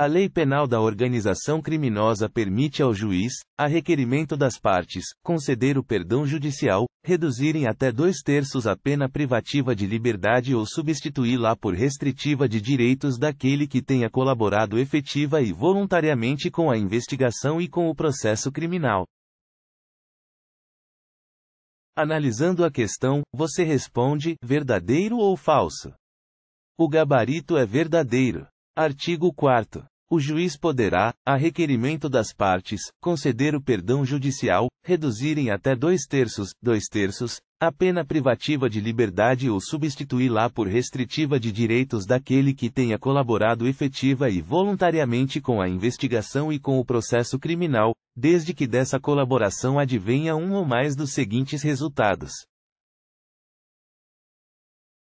A lei penal da organização criminosa permite ao juiz, a requerimento das partes, conceder o perdão judicial, reduzir em até dois terços a pena privativa de liberdade ou substituí-la por restritiva de direitos daquele que tenha colaborado efetiva e voluntariamente com a investigação e com o processo criminal. Analisando a questão, você responde: verdadeiro ou falso? O gabarito é verdadeiro. Artigo 4. O juiz poderá, a requerimento das partes, conceder o perdão judicial, reduzir em até dois terços, dois terços, a pena privativa de liberdade ou substituí-la por restritiva de direitos daquele que tenha colaborado efetiva e voluntariamente com a investigação e com o processo criminal, desde que dessa colaboração advenha um ou mais dos seguintes resultados.